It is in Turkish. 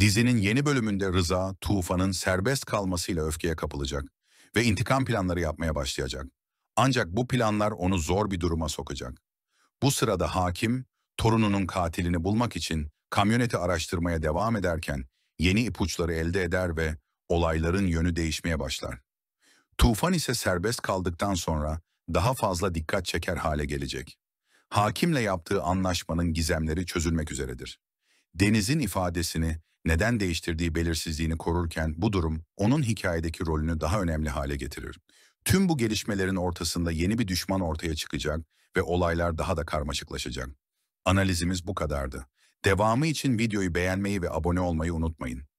Dizinin yeni bölümünde Rıza, Tufan'ın serbest kalmasıyla öfkeye kapılacak ve intikam planları yapmaya başlayacak. Ancak bu planlar onu zor bir duruma sokacak. Bu sırada hakim, torununun katilini bulmak için kamyoneti araştırmaya devam ederken yeni ipuçları elde eder ve olayların yönü değişmeye başlar. Tufan ise serbest kaldıktan sonra daha fazla dikkat çeker hale gelecek. Hakimle yaptığı anlaşmanın gizemleri çözülmek üzeredir. Deniz'in ifadesini neden değiştirdiği belirsizliğini korurken bu durum onun hikayedeki rolünü daha önemli hale getirir. Tüm bu gelişmelerin ortasında yeni bir düşman ortaya çıkacak ve olaylar daha da karmaşıklaşacak. Analizimiz bu kadardı. Devamı için videoyu beğenmeyi ve abone olmayı unutmayın.